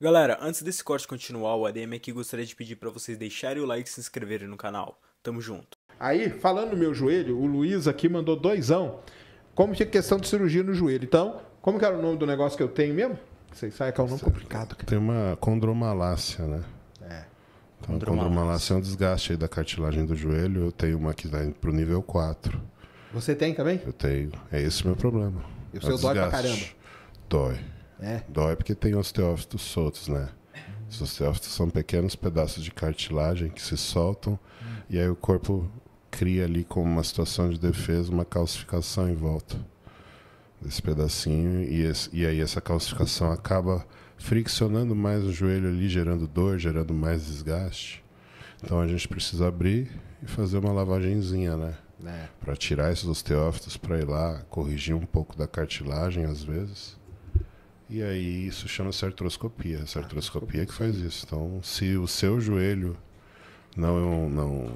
Galera, antes desse corte continuar, o ADM aqui gostaria de pedir para vocês deixarem o like e se inscreverem no canal. Tamo junto. Aí, falando no meu joelho, o Luiz aqui mandou doisão. Como tinha questão de cirurgia no joelho. Então, como que era o nome do negócio que eu tenho mesmo? Vocês sabem que é um nome complicado. Cara. Tem uma condromalácia, né? É. Então, condromalácia é um desgaste aí da cartilagem do joelho. Eu tenho uma que vai pro nível 4. Você tem também? Eu tenho. É esse o meu problema. E o é seu dói pra caramba? Dói. Né? Dói porque tem osteófitos soltos, né? Os osteófitos são pequenos pedaços de cartilagem que se soltam e aí o corpo cria ali como uma situação de defesa uma calcificação em volta desse pedacinho e, esse, e aí essa calcificação acaba friccionando mais o joelho ali, gerando dor, gerando mais desgaste. Então a gente precisa abrir e fazer uma lavagemzinha, né? É. Para tirar esses osteófitos, para ir lá corrigir um pouco da cartilagem às vezes e aí isso chama-se artroscopia. Essa artroscopia que faz isso. Então, se o seu joelho não não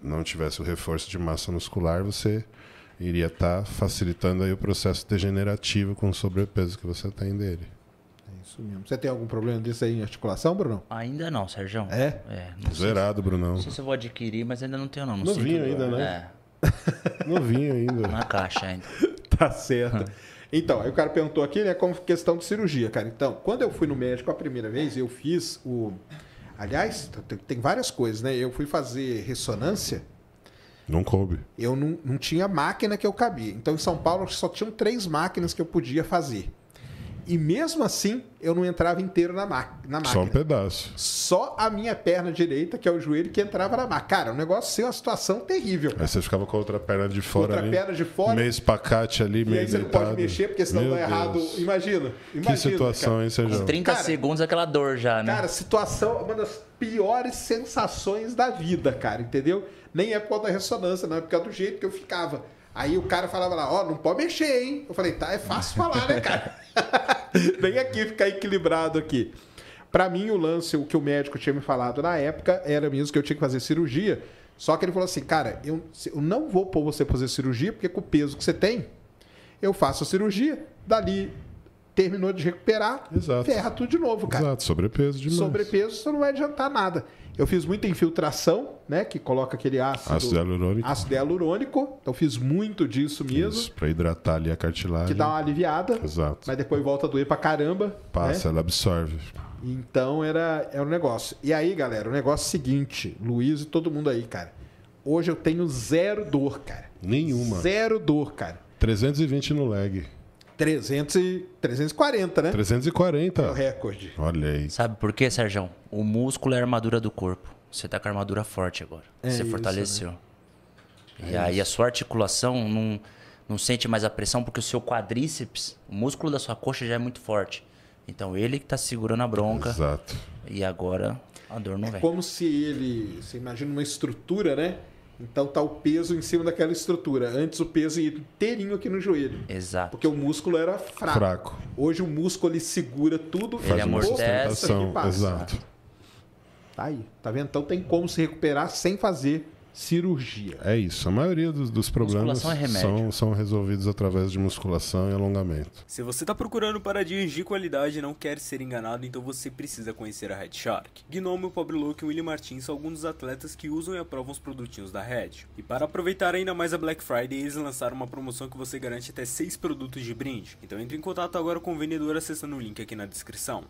não tivesse o reforço de massa muscular, você iria estar tá facilitando aí o processo degenerativo com o sobrepeso que você tem dele. É isso mesmo. Você tem algum problema disso aí em articulação, Bruno? Ainda não, Sérgio. É? é Zerado, se, Bruno. Não sei se eu vou adquirir, mas ainda não tenho não. não Novinho ainda, né? É. Novinho ainda. Na caixa ainda. tá certo. Então, aí o cara perguntou aqui, né, como questão de cirurgia, cara. Então, quando eu fui no médico a primeira vez, eu fiz o. Aliás, tem várias coisas, né? Eu fui fazer ressonância. Não coube. Eu não, não tinha máquina que eu cabia. Então, em São Paulo, só tinham três máquinas que eu podia fazer. E mesmo assim, eu não entrava inteiro na, ma na máquina. Só um pedaço. Só a minha perna direita, que é o joelho, que entrava na máquina. Cara, o negócio é uma situação terrível. Cara. Aí você ficava com a outra perna de fora. Outra ali, perna de fora. Meio espacate ali, e meio. E aí você deitado. não pode mexer, porque senão Meu dá errado. Imagina, imagina. Que situação, cara. hein, Sérgio? Com 30 cara, segundos aquela dor já, né? Cara, situação, uma das piores sensações da vida, cara, entendeu? Nem é por causa da ressonância, não, é por causa do jeito que eu ficava. Aí o cara falava lá, ó, oh, não pode mexer, hein? Eu falei, tá, é fácil falar, né, cara? Vem aqui ficar equilibrado aqui. Para mim, o lance, o que o médico tinha me falado na época, era mesmo que eu tinha que fazer cirurgia. Só que ele falou assim, cara, eu, eu não vou pôr você fazer cirurgia, porque com o peso que você tem, eu faço a cirurgia, dali terminou de recuperar, Exato. ferra tudo de novo, cara. Exato, sobrepeso novo. Sobrepeso, isso não vai adiantar nada. Eu fiz muita infiltração, né? Que coloca aquele ácido. Ácido hialurônico. Ácido hialurônico. Então fiz muito disso mesmo. Para pra hidratar ali a cartilagem. Que dá uma aliviada. Exato. Mas depois volta a doer pra caramba. Passa, né? ela absorve. Então era, era é um negócio. E aí, galera, o negócio é o seguinte, Luiz e todo mundo aí, cara. Hoje eu tenho zero dor, cara. Nenhuma. Zero dor, cara. 320 no lag e, 340, né? 340. É o recorde. Olha aí. Sabe por quê, Sérgio? O músculo é a armadura do corpo. Você tá com a armadura forte agora. É você isso, fortaleceu. Né? E é aí isso. a sua articulação não, não sente mais a pressão porque o seu quadríceps, o músculo da sua coxa já é muito forte. Então ele que tá segurando a bronca. Exato. E agora a dor não é vem. Como se ele. Você imagina uma estrutura, né? Então tá o peso em cima daquela estrutura. Antes o peso ia inteirinho aqui no joelho. Exato. Porque o músculo era fraco. fraco. Hoje o músculo ele segura tudo, ele amortece, que passa. Exato. Tá aí, tá vendo? Então tem como se recuperar sem fazer cirurgia. É isso. A maioria dos, dos problemas é são, são resolvidos através de musculação e alongamento. Se você está procurando para de qualidade e não quer ser enganado, então você precisa conhecer a Red Shark. o Pobre Louco e William Martins são alguns dos atletas que usam e aprovam os produtinhos da Red. E para aproveitar ainda mais a Black Friday, eles lançaram uma promoção que você garante até 6 produtos de brinde. Então entre em contato agora com o vendedor acessando o link aqui na descrição.